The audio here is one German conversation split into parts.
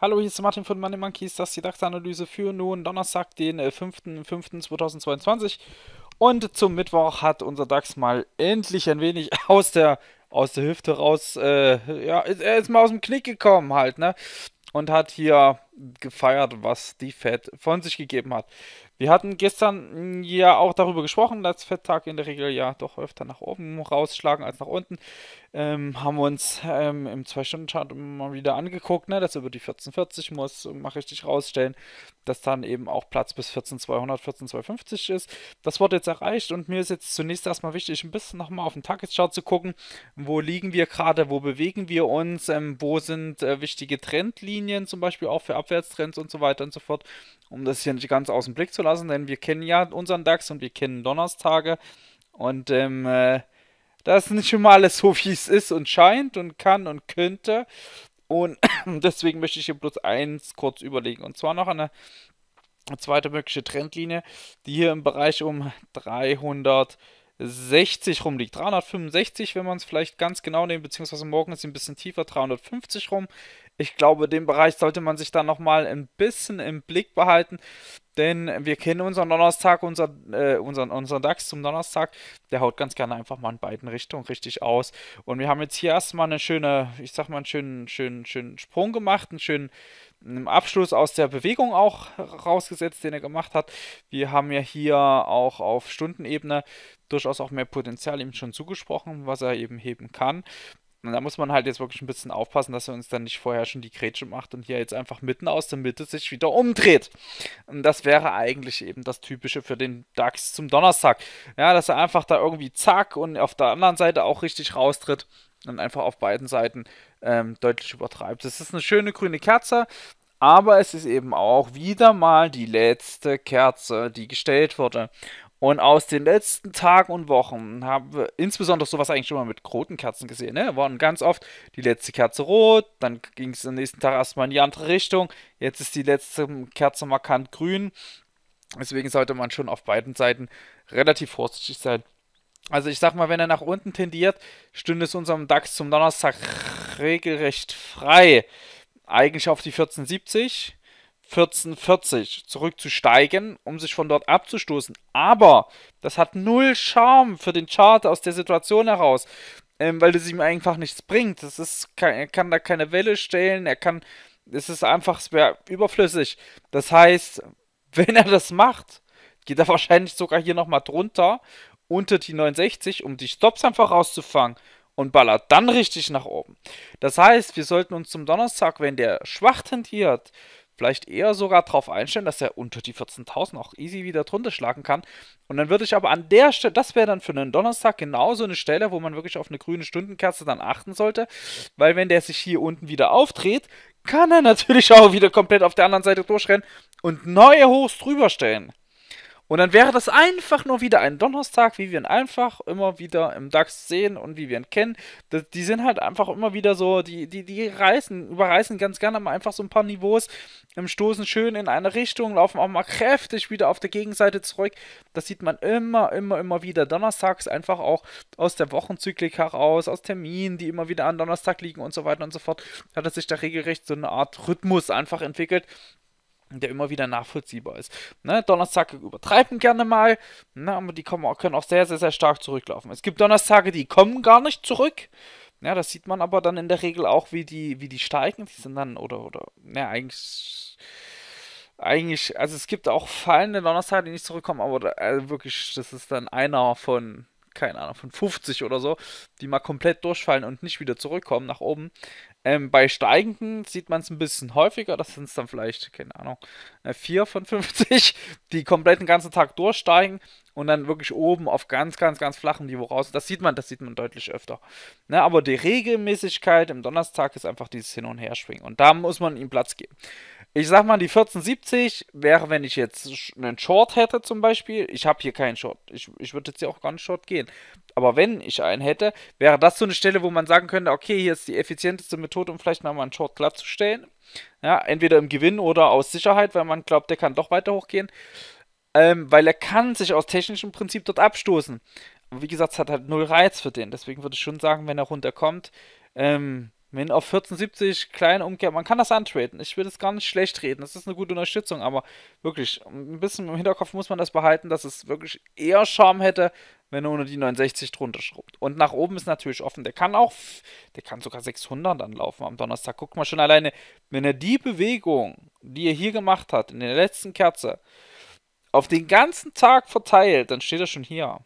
Hallo, hier ist Martin von Money Monkeys, das ist die DAX-Analyse für nun Donnerstag, den 5.5.2022. Äh, Und zum Mittwoch hat unser DAX mal endlich ein wenig aus der, aus der Hüfte raus, äh, ja, ist, er ist mal aus dem Knick gekommen halt, ne? Und hat hier gefeiert, was die Fed von sich gegeben hat. Wir hatten gestern mm, ja auch darüber gesprochen, dass Fetttag in der Regel ja doch öfter nach oben rausschlagen als nach unten. Ähm, haben wir uns ähm, im 2-Stunden-Chart mal wieder angeguckt, ne, dass über die 1440 muss, mal richtig rausstellen, dass dann eben auch Platz bis 14200, 14250 ist. Das wurde jetzt erreicht und mir ist jetzt zunächst erstmal wichtig, ein bisschen nochmal auf den Tageschart zu gucken, wo liegen wir gerade, wo bewegen wir uns, ähm, wo sind äh, wichtige Trendlinien, zum Beispiel auch für Abwärtstrends und so weiter und so fort, um das hier nicht ganz aus dem Blick zu lassen lassen, denn wir kennen ja unseren DAX und wir kennen Donnerstage. Und ähm, äh, das ist nicht schon mal alles so, wie es ist und scheint und kann und könnte. Und deswegen möchte ich hier bloß eins kurz überlegen. Und zwar noch eine zweite mögliche Trendlinie, die hier im Bereich um 300. 60 rumliegt. 365, wenn man es vielleicht ganz genau nimmt, beziehungsweise morgen ist sie ein bisschen tiefer, 350 rum. Ich glaube, den Bereich sollte man sich da nochmal ein bisschen im Blick behalten. Denn wir kennen unseren Donnerstag, unser, äh, unseren, unseren DAX zum Donnerstag. Der haut ganz gerne einfach mal in beiden Richtungen richtig aus. Und wir haben jetzt hier erstmal eine schöne, ich sag mal, einen schönen, schönen, schönen Sprung gemacht, einen schönen einen Abschluss aus der Bewegung auch rausgesetzt, den er gemacht hat. Wir haben ja hier auch auf Stundenebene durchaus auch mehr Potenzial ihm schon zugesprochen, was er eben heben kann. Und da muss man halt jetzt wirklich ein bisschen aufpassen, dass er uns dann nicht vorher schon die Grätsche macht und hier jetzt einfach mitten aus der Mitte sich wieder umdreht. Und das wäre eigentlich eben das Typische für den DAX zum Donnerstag. Ja, dass er einfach da irgendwie zack und auf der anderen Seite auch richtig raustritt und einfach auf beiden Seiten ähm, deutlich übertreibt. Es ist eine schöne grüne Kerze, aber es ist eben auch wieder mal die letzte Kerze, die gestellt wurde. Und aus den letzten Tagen und Wochen haben wir insbesondere sowas eigentlich schon mal mit roten Kerzen gesehen. Ne? Waren ganz oft die letzte Kerze rot, dann ging es am nächsten Tag erstmal in die andere Richtung. Jetzt ist die letzte Kerze markant grün. Deswegen sollte man schon auf beiden Seiten relativ vorsichtig sein. Also ich sag mal, wenn er nach unten tendiert, stünde es unserem DAX zum Donnerstag regelrecht frei. Eigentlich auf die 1470. 1440 zurückzusteigen, um sich von dort abzustoßen. Aber das hat null Charme für den Chart aus der Situation heraus, ähm, weil das ihm einfach nichts bringt. Das ist, kann, er kann da keine Welle stellen, er kann, es ist einfach, es überflüssig. Das heißt, wenn er das macht, geht er wahrscheinlich sogar hier nochmal drunter, unter die 69, um die Stops einfach rauszufangen und ballert dann richtig nach oben. Das heißt, wir sollten uns zum Donnerstag, wenn der schwach tendiert, vielleicht eher sogar darauf einstellen, dass er unter die 14.000 auch easy wieder drunter schlagen kann. Und dann würde ich aber an der Stelle, das wäre dann für einen Donnerstag genauso eine Stelle, wo man wirklich auf eine grüne Stundenkerze dann achten sollte, weil wenn der sich hier unten wieder auftritt, kann er natürlich auch wieder komplett auf der anderen Seite durchrennen und neue Hochs drüber stellen. Und dann wäre das einfach nur wieder ein Donnerstag, wie wir ihn einfach immer wieder im DAX sehen und wie wir ihn kennen. die sind halt einfach immer wieder so, die, die, die reißen, überreißen ganz gerne mal einfach so ein paar Niveaus, stoßen schön in eine Richtung, laufen auch mal kräftig wieder auf der Gegenseite zurück. Das sieht man immer, immer, immer wieder. Donnerstags einfach auch aus der Wochenzyklik heraus, aus Terminen, die immer wieder an Donnerstag liegen und so weiter und so fort, hat sich da regelrecht so eine Art Rhythmus einfach entwickelt der immer wieder nachvollziehbar ist. Ne? Donnerstage übertreiben gerne mal, ne? aber die kommen auch, können auch sehr, sehr, sehr stark zurücklaufen. Es gibt Donnerstage, die kommen gar nicht zurück. Ja, das sieht man aber dann in der Regel auch, wie die, wie die steigen. Die sind dann, oder, oder, ne, eigentlich, eigentlich, also es gibt auch fallende Donnerstage, die nicht zurückkommen, aber da, also wirklich, das ist dann einer von, keine Ahnung, von 50 oder so, die mal komplett durchfallen und nicht wieder zurückkommen nach oben. Ähm, bei steigenden sieht man es ein bisschen häufiger. Das sind es dann vielleicht, keine Ahnung, 4 äh, von 50, die komplett den ganzen Tag durchsteigen und dann wirklich oben auf ganz, ganz, ganz flachem Niveau raus. Das sieht man, das sieht man deutlich öfter. Ne, aber die Regelmäßigkeit im Donnerstag ist einfach dieses Hin- und Herschwingen. Und da muss man ihm Platz geben. Ich sag mal, die 1470 wäre, wenn ich jetzt einen Short hätte zum Beispiel. Ich habe hier keinen Short. Ich, ich würde jetzt hier auch gar nicht Short gehen. Aber wenn ich einen hätte, wäre das so eine Stelle, wo man sagen könnte, okay, hier ist die effizienteste Methode, um vielleicht nochmal einen Short glatt zu stellen. Ja, entweder im Gewinn oder aus Sicherheit, weil man glaubt, der kann doch weiter hochgehen ähm, weil er kann sich aus technischem Prinzip dort abstoßen. Aber wie gesagt, es hat halt null Reiz für den. Deswegen würde ich schon sagen, wenn er runterkommt, ähm, wenn auf 1470 kleine Umkehr, man kann das antreten. Ich will das gar nicht schlecht reden. Das ist eine gute Unterstützung, aber wirklich, ein bisschen im Hinterkopf muss man das behalten, dass es wirklich eher Charme hätte, wenn er ohne die 69 drunter schrubbt. Und nach oben ist natürlich offen. Der kann auch, der kann sogar 600 dann laufen am Donnerstag. Guckt mal schon alleine, wenn er die Bewegung, die er hier gemacht hat, in der letzten Kerze, auf den ganzen Tag verteilt, dann steht er schon hier.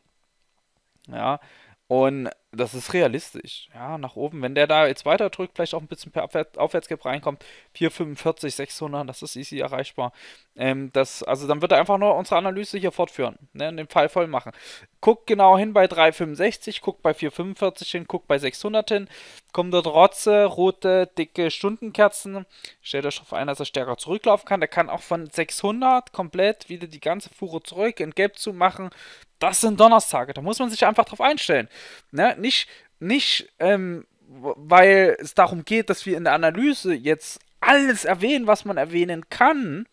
Ja, und das ist realistisch. Ja, nach oben. Wenn der da jetzt weiter drückt, vielleicht auch ein bisschen per Aufwärtsgap reinkommt, 445, 600, das ist easy erreichbar. Ähm, das, also dann wird er einfach nur unsere Analyse hier fortführen, ne, und den Fall voll machen. Guckt genau hin bei 365, guckt bei 445 hin, guckt bei 600 hin. Kommen dort Rotze, rote, dicke Stundenkerzen. Stellt euch darauf ein, dass er stärker zurücklaufen kann. Der kann auch von 600 komplett wieder die ganze Fuhre zurück in Gelb zu machen, das sind Donnerstage. Da muss man sich einfach drauf einstellen. Ne? Nicht, nicht ähm, weil es darum geht, dass wir in der Analyse jetzt alles erwähnen, was man erwähnen kann,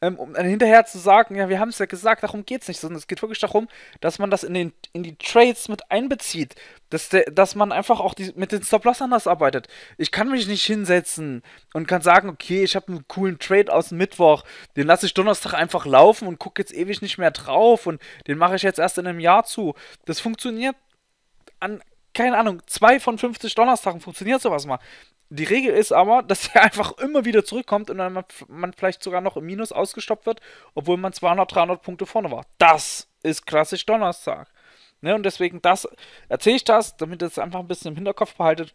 ähm, um dann hinterher zu sagen, ja, wir haben es ja gesagt, darum geht es nicht, sondern es geht wirklich darum, dass man das in, den, in die Trades mit einbezieht, dass, der, dass man einfach auch die, mit den Stop-Loss anders arbeitet. Ich kann mich nicht hinsetzen und kann sagen, okay, ich habe einen coolen Trade aus dem Mittwoch, den lasse ich Donnerstag einfach laufen und gucke jetzt ewig nicht mehr drauf und den mache ich jetzt erst in einem Jahr zu. Das funktioniert an keine Ahnung, zwei von 50 Donnerstagen funktioniert sowas mal. Die Regel ist aber, dass er einfach immer wieder zurückkommt und dann man vielleicht sogar noch im Minus ausgestoppt wird, obwohl man 200, 300 Punkte vorne war. Das ist klassisch Donnerstag. Ne, und deswegen das erzähle ich das, damit ihr es einfach ein bisschen im Hinterkopf behaltet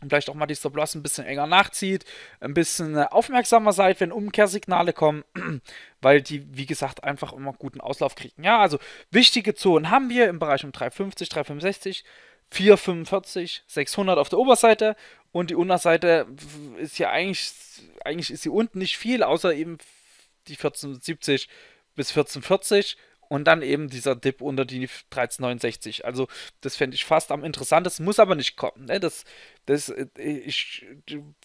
und vielleicht auch mal die Stop-Loss ein bisschen enger nachzieht, ein bisschen äh, aufmerksamer seid, wenn Umkehrsignale kommen, weil die, wie gesagt, einfach immer guten Auslauf kriegen. Ja, also wichtige Zonen haben wir im Bereich um 350, 365. 445, 600 auf der Oberseite und die Unterseite ist ja eigentlich, eigentlich ist sie unten nicht viel, außer eben die 1470 bis 1440 und dann eben dieser Dip unter die 1369. Also, das fände ich fast am interessantesten, muss aber nicht kommen. Ne? Das, das, äh, ich,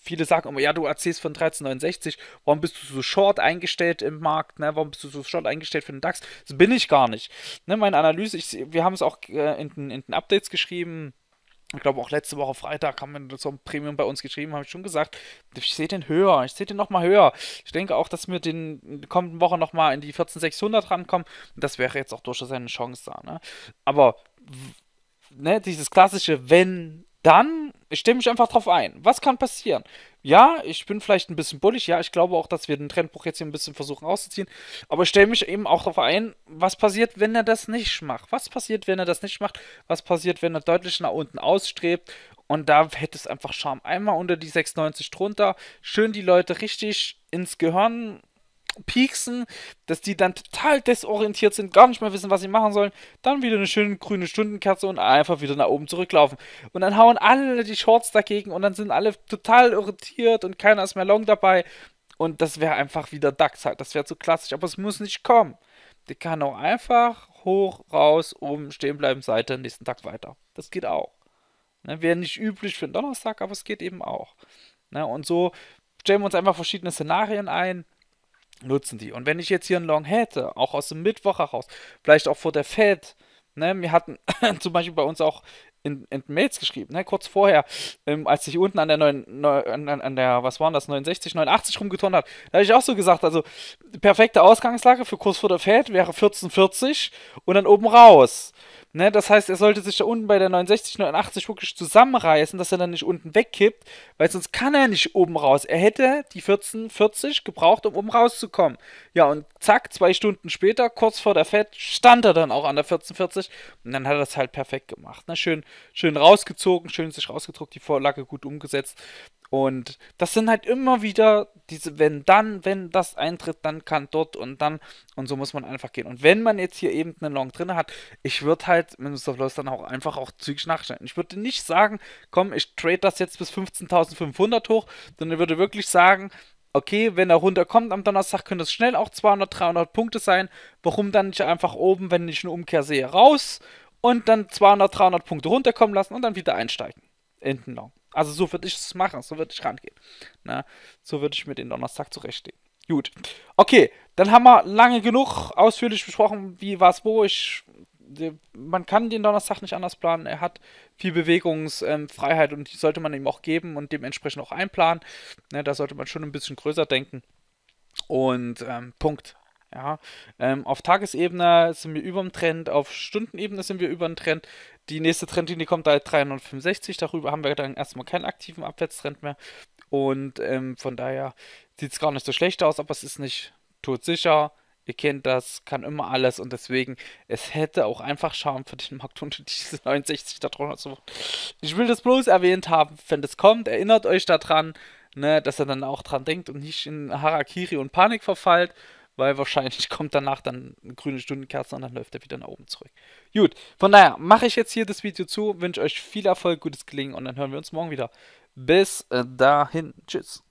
viele sagen immer, ja, du erzählst von 1369, warum bist du so short eingestellt im Markt, ne? warum bist du so short eingestellt für den DAX? Das bin ich gar nicht. Ne? Meine Analyse, ich, wir haben es auch äh, in den, in den Updates geschrieben, ich glaube auch letzte Woche Freitag haben wir so ein Premium bei uns geschrieben, habe ich schon gesagt, ich sehe den höher, ich sehe den nochmal höher. Ich denke auch, dass wir den kommenden Woche nochmal in die 14600 rankommen. Das wäre jetzt auch durchaus eine Chance da. Ne? Aber ne, dieses klassische Wenn, dann ich stelle mich einfach drauf ein. Was kann passieren? Ja, ich bin vielleicht ein bisschen bullig. Ja, ich glaube auch, dass wir den Trendbruch jetzt hier ein bisschen versuchen auszuziehen. Aber ich stelle mich eben auch darauf ein, was passiert, wenn er das nicht macht? Was passiert, wenn er das nicht macht? Was passiert, wenn er deutlich nach unten ausstrebt? Und da hätte es einfach Charme. Einmal unter die 6,90 drunter. Schön die Leute richtig ins Gehirn pieksen, dass die dann total desorientiert sind, gar nicht mehr wissen, was sie machen sollen, dann wieder eine schöne grüne Stundenkerze und einfach wieder nach oben zurücklaufen. Und dann hauen alle die Shorts dagegen und dann sind alle total irritiert und keiner ist mehr long dabei. Und das wäre einfach wieder DAX halt, das wäre zu klassisch, aber es muss nicht kommen. Die kann auch einfach hoch, raus, oben stehen bleiben, Seite, nächsten Tag weiter. Das geht auch. Ne, wäre nicht üblich für einen Donnerstag, aber es geht eben auch. Ne, und so stellen wir uns einfach verschiedene Szenarien ein nutzen die. Und wenn ich jetzt hier einen Long hätte, auch aus dem Mittwoch heraus, vielleicht auch vor der Fed, ne, wir hatten zum Beispiel bei uns auch in, in Mails geschrieben, ne, kurz vorher, ähm, als ich unten an der 9, 9 an, an, der, was waren das, 69, 89 rumgeturnt hat, da habe ich auch so gesagt, also perfekte Ausgangslage für kurz vor der Fed wäre 14,40 und dann oben raus. Ne? Das heißt, er sollte sich da unten bei der 69, 89 wirklich zusammenreißen, dass er dann nicht unten wegkippt, weil sonst kann er nicht oben raus. Er hätte die 1440 gebraucht, um oben rauszukommen. Ja, und zack, zwei Stunden später, kurz vor der Fett, stand er dann auch an der 1440 und dann hat er das halt perfekt gemacht. Ne? Schön, schön rausgezogen, schön sich rausgedruckt, die Vorlage gut umgesetzt. Und das sind halt immer wieder diese, wenn dann, wenn das eintritt, dann kann dort und dann. Und so muss man einfach gehen. Und wenn man jetzt hier eben einen Long drin hat, ich würde halt mit Mr. Floss dann auch einfach auch zügig nachschneiden. Ich würde nicht sagen, komm, ich trade das jetzt bis 15.500 hoch, sondern ich würde wirklich sagen, okay, wenn er runterkommt am Donnerstag, können das schnell auch 200, 300 Punkte sein. Warum dann nicht einfach oben, wenn ich eine Umkehr sehe, raus und dann 200, 300 Punkte runterkommen lassen und dann wieder einsteigen? Entenlang. Also so würde ich es machen, so würde ich rangehen. Na, ne? so würde ich mir den Donnerstag zurechtstehen. Gut. Okay, dann haben wir lange genug ausführlich besprochen, wie was wo. Ich, man kann den Donnerstag nicht anders planen. Er hat viel Bewegungsfreiheit ähm, und die sollte man ihm auch geben und dementsprechend auch einplanen. Ne, da sollte man schon ein bisschen größer denken. Und ähm, Punkt. Ja, ähm, auf Tagesebene sind wir über dem Trend, auf Stundenebene sind wir über dem Trend. Die nächste Trendlinie kommt da 365, darüber haben wir dann erstmal keinen aktiven Abwärtstrend mehr. Und ähm, von daher sieht es gar nicht so schlecht aus, aber es ist nicht todsicher. Ihr kennt das, kann immer alles und deswegen, es hätte auch einfach Charme für den Markt unter diese 69 da drunter zu machen. Ich will das bloß erwähnt haben, wenn das kommt, erinnert euch daran, ne, dass er dann auch dran denkt und nicht in Harakiri und Panik verfallt weil wahrscheinlich kommt danach dann eine grüne Stundenkerze und dann läuft er wieder nach oben zurück. Gut, von daher mache ich jetzt hier das Video zu, wünsche euch viel Erfolg, gutes Klingen und dann hören wir uns morgen wieder. Bis äh, dahin, tschüss.